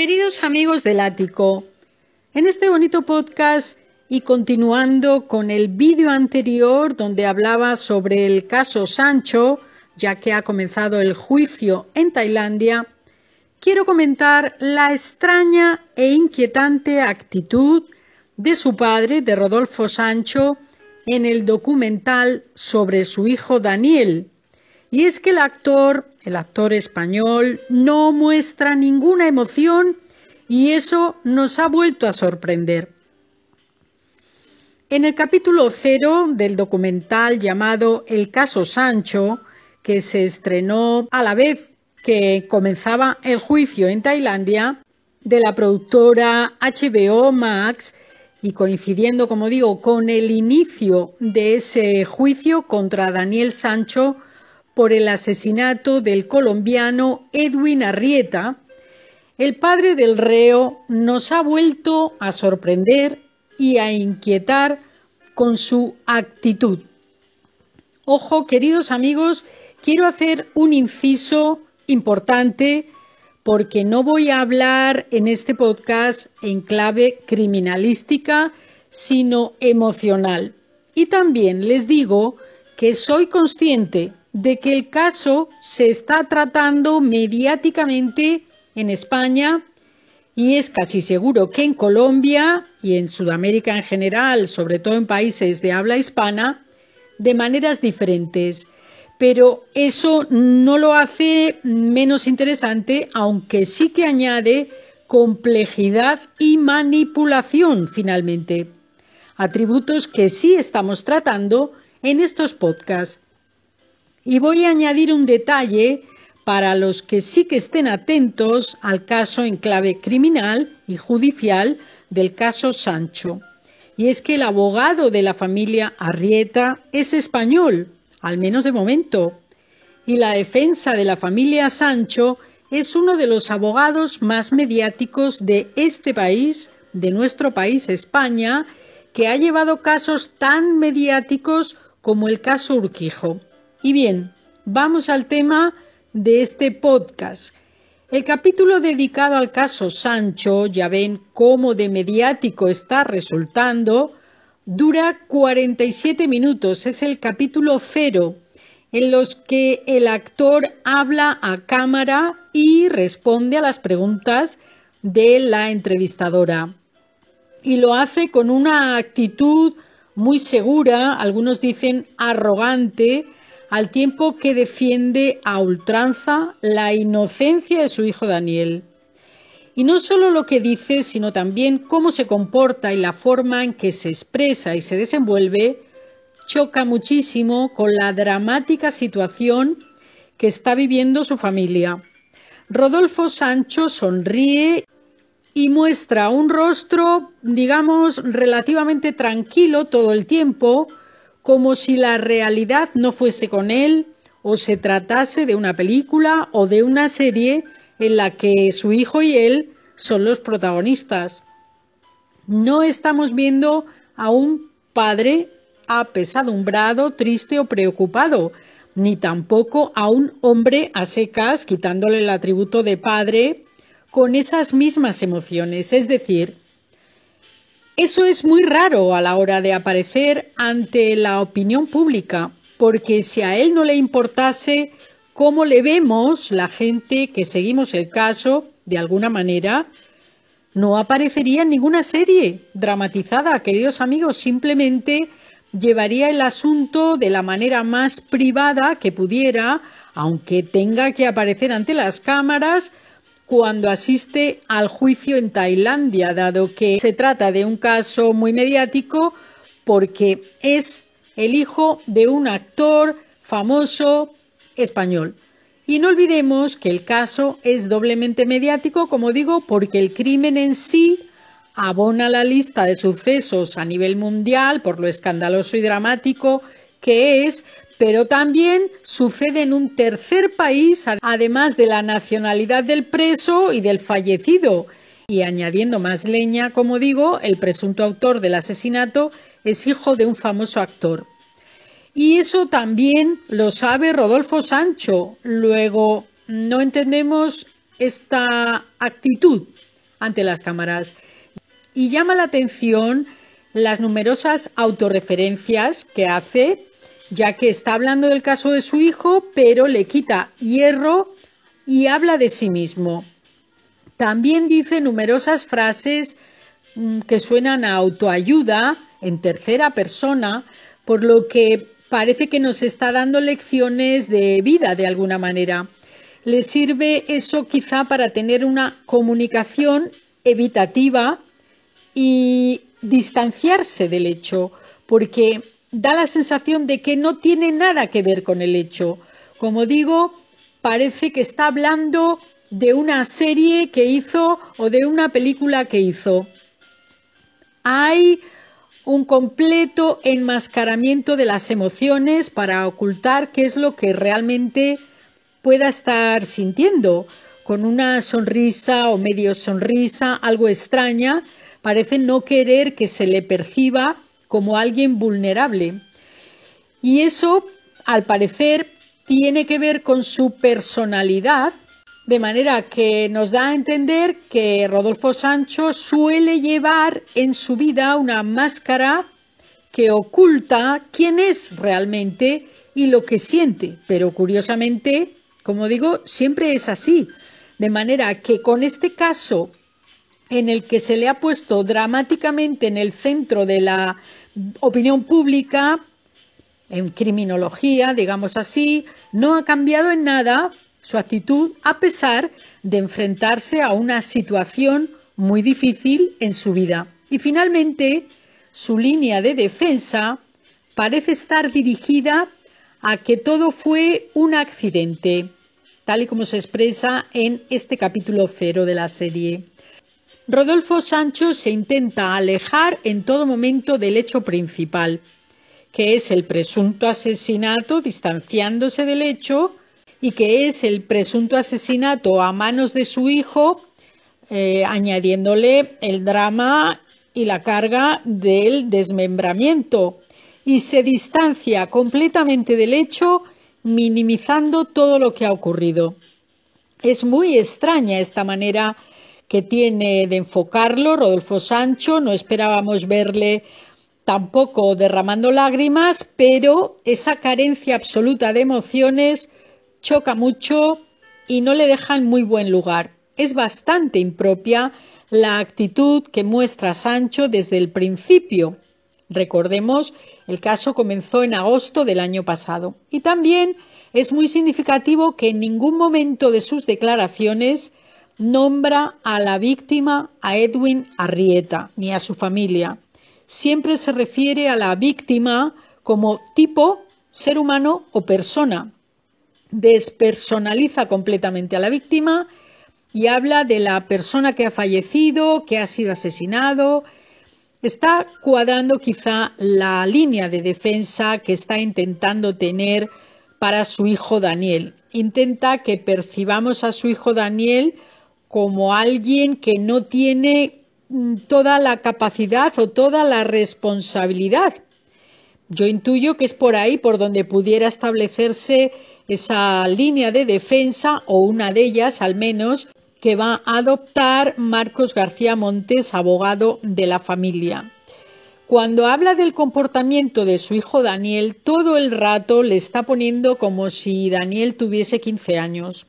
Queridos amigos del ático, en este bonito podcast y continuando con el vídeo anterior donde hablaba sobre el caso Sancho, ya que ha comenzado el juicio en Tailandia, quiero comentar la extraña e inquietante actitud de su padre, de Rodolfo Sancho, en el documental sobre su hijo Daniel. Y es que el actor el actor español no muestra ninguna emoción y eso nos ha vuelto a sorprender. En el capítulo cero del documental llamado El caso Sancho, que se estrenó a la vez que comenzaba el juicio en Tailandia de la productora HBO Max y coincidiendo, como digo, con el inicio de ese juicio contra Daniel Sancho, por el asesinato del colombiano Edwin Arrieta, el padre del reo nos ha vuelto a sorprender y a inquietar con su actitud. Ojo, queridos amigos, quiero hacer un inciso importante porque no voy a hablar en este podcast en clave criminalística, sino emocional. Y también les digo que soy consciente de que el caso se está tratando mediáticamente en España y es casi seguro que en Colombia y en Sudamérica en general, sobre todo en países de habla hispana, de maneras diferentes. Pero eso no lo hace menos interesante, aunque sí que añade complejidad y manipulación finalmente. Atributos que sí estamos tratando en estos podcasts. Y voy a añadir un detalle para los que sí que estén atentos al caso en clave criminal y judicial del caso Sancho. Y es que el abogado de la familia Arrieta es español, al menos de momento, y la defensa de la familia Sancho es uno de los abogados más mediáticos de este país, de nuestro país España, que ha llevado casos tan mediáticos como el caso Urquijo. Y bien, vamos al tema de este podcast. El capítulo dedicado al caso Sancho, ya ven cómo de mediático está resultando, dura 47 minutos, es el capítulo cero, en los que el actor habla a cámara y responde a las preguntas de la entrevistadora. Y lo hace con una actitud muy segura, algunos dicen arrogante, al tiempo que defiende a ultranza la inocencia de su hijo Daniel. Y no solo lo que dice, sino también cómo se comporta y la forma en que se expresa y se desenvuelve, choca muchísimo con la dramática situación que está viviendo su familia. Rodolfo Sancho sonríe y muestra un rostro, digamos, relativamente tranquilo todo el tiempo, como si la realidad no fuese con él o se tratase de una película o de una serie en la que su hijo y él son los protagonistas. No estamos viendo a un padre apesadumbrado, triste o preocupado, ni tampoco a un hombre a secas, quitándole el atributo de padre, con esas mismas emociones. Es decir, eso es muy raro a la hora de aparecer ante la opinión pública, porque si a él no le importase cómo le vemos la gente que seguimos el caso, de alguna manera, no aparecería en ninguna serie dramatizada, queridos amigos, simplemente llevaría el asunto de la manera más privada que pudiera, aunque tenga que aparecer ante las cámaras, cuando asiste al juicio en Tailandia, dado que se trata de un caso muy mediático porque es el hijo de un actor famoso español. Y no olvidemos que el caso es doblemente mediático, como digo, porque el crimen en sí abona la lista de sucesos a nivel mundial por lo escandaloso y dramático que es, pero también sucede en un tercer país, además de la nacionalidad del preso y del fallecido. Y añadiendo más leña, como digo, el presunto autor del asesinato es hijo de un famoso actor. Y eso también lo sabe Rodolfo Sancho. Luego, no entendemos esta actitud ante las cámaras. Y llama la atención las numerosas autorreferencias que hace ya que está hablando del caso de su hijo, pero le quita hierro y habla de sí mismo. También dice numerosas frases mm, que suenan a autoayuda en tercera persona, por lo que parece que nos está dando lecciones de vida de alguna manera. Le sirve eso quizá para tener una comunicación evitativa y distanciarse del hecho, porque da la sensación de que no tiene nada que ver con el hecho. Como digo, parece que está hablando de una serie que hizo o de una película que hizo. Hay un completo enmascaramiento de las emociones para ocultar qué es lo que realmente pueda estar sintiendo, con una sonrisa o medio sonrisa, algo extraña, parece no querer que se le perciba como alguien vulnerable. Y eso, al parecer, tiene que ver con su personalidad, de manera que nos da a entender que Rodolfo Sancho suele llevar en su vida una máscara que oculta quién es realmente y lo que siente. Pero curiosamente, como digo, siempre es así. De manera que con este caso en el que se le ha puesto dramáticamente en el centro de la opinión pública, en criminología, digamos así, no ha cambiado en nada su actitud a pesar de enfrentarse a una situación muy difícil en su vida. Y finalmente, su línea de defensa parece estar dirigida a que todo fue un accidente, tal y como se expresa en este capítulo cero de la serie. Rodolfo Sancho se intenta alejar en todo momento del hecho principal, que es el presunto asesinato, distanciándose del hecho, y que es el presunto asesinato a manos de su hijo, eh, añadiéndole el drama y la carga del desmembramiento, y se distancia completamente del hecho, minimizando todo lo que ha ocurrido. Es muy extraña esta manera que tiene de enfocarlo, Rodolfo Sancho. No esperábamos verle tampoco derramando lágrimas, pero esa carencia absoluta de emociones choca mucho y no le deja en muy buen lugar. Es bastante impropia la actitud que muestra Sancho desde el principio. Recordemos, el caso comenzó en agosto del año pasado. Y también es muy significativo que en ningún momento de sus declaraciones nombra a la víctima a Edwin Arrieta, ni a su familia. Siempre se refiere a la víctima como tipo, ser humano o persona. Despersonaliza completamente a la víctima y habla de la persona que ha fallecido, que ha sido asesinado. Está cuadrando quizá la línea de defensa que está intentando tener para su hijo Daniel. Intenta que percibamos a su hijo Daniel como alguien que no tiene mm, toda la capacidad o toda la responsabilidad. Yo intuyo que es por ahí por donde pudiera establecerse esa línea de defensa, o una de ellas al menos, que va a adoptar Marcos García Montes, abogado de la familia. Cuando habla del comportamiento de su hijo Daniel, todo el rato le está poniendo como si Daniel tuviese 15 años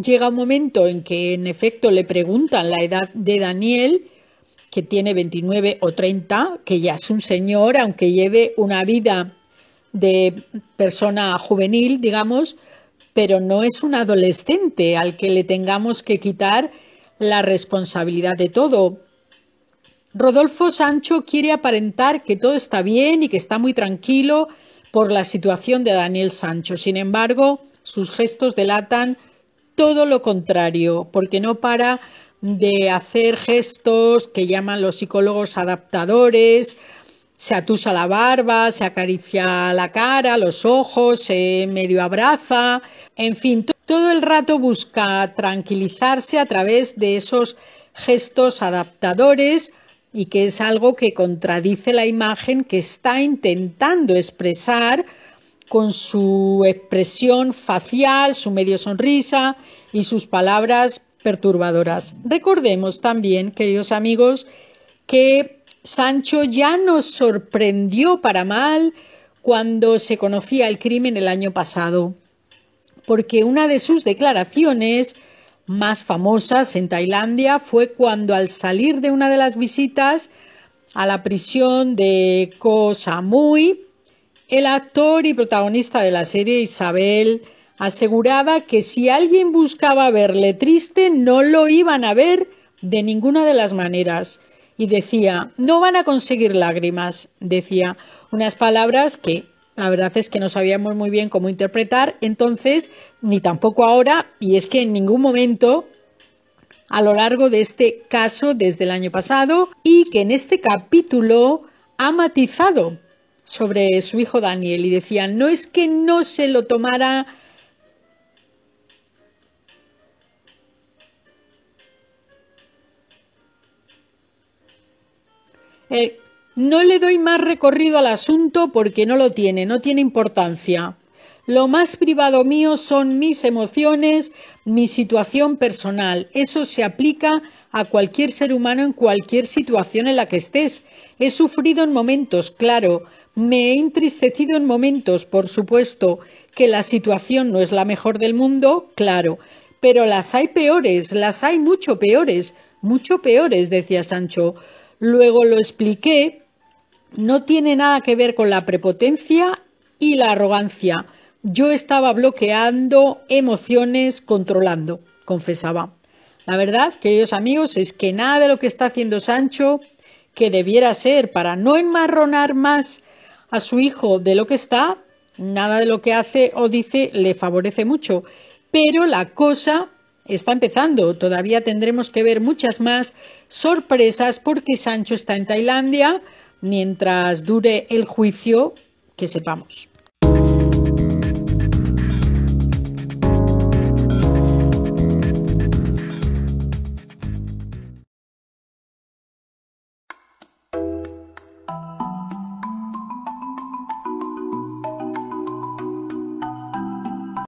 llega un momento en que en efecto le preguntan la edad de Daniel, que tiene 29 o 30, que ya es un señor, aunque lleve una vida de persona juvenil, digamos, pero no es un adolescente al que le tengamos que quitar la responsabilidad de todo. Rodolfo Sancho quiere aparentar que todo está bien y que está muy tranquilo por la situación de Daniel Sancho. Sin embargo, sus gestos delatan todo lo contrario, porque no para de hacer gestos que llaman los psicólogos adaptadores, se atusa la barba, se acaricia la cara, los ojos, se medio abraza, en fin, todo el rato busca tranquilizarse a través de esos gestos adaptadores y que es algo que contradice la imagen que está intentando expresar con su expresión facial, su medio sonrisa y sus palabras perturbadoras. Recordemos también, queridos amigos, que Sancho ya nos sorprendió para mal cuando se conocía el crimen el año pasado, porque una de sus declaraciones más famosas en Tailandia fue cuando al salir de una de las visitas a la prisión de Koh Samui, el actor y protagonista de la serie Isabel aseguraba que si alguien buscaba verle triste no lo iban a ver de ninguna de las maneras y decía, no van a conseguir lágrimas, decía unas palabras que la verdad es que no sabíamos muy bien cómo interpretar, entonces, ni tampoco ahora, y es que en ningún momento a lo largo de este caso desde el año pasado y que en este capítulo ha matizado sobre su hijo Daniel y decía, no es que no se lo tomara eh, no le doy más recorrido al asunto porque no lo tiene, no tiene importancia. Lo más privado mío son mis emociones, mi situación personal. Eso se aplica a cualquier ser humano en cualquier situación en la que estés. He sufrido en momentos, claro, me he entristecido en momentos, por supuesto, que la situación no es la mejor del mundo, claro, pero las hay peores, las hay mucho peores, mucho peores, decía Sancho. Luego lo expliqué, no tiene nada que ver con la prepotencia y la arrogancia. Yo estaba bloqueando emociones, controlando, confesaba. La verdad, queridos amigos, es que nada de lo que está haciendo Sancho, que debiera ser para no enmarronar más, a su hijo de lo que está, nada de lo que hace o dice le favorece mucho. Pero la cosa está empezando. Todavía tendremos que ver muchas más sorpresas porque Sancho está en Tailandia mientras dure el juicio que sepamos.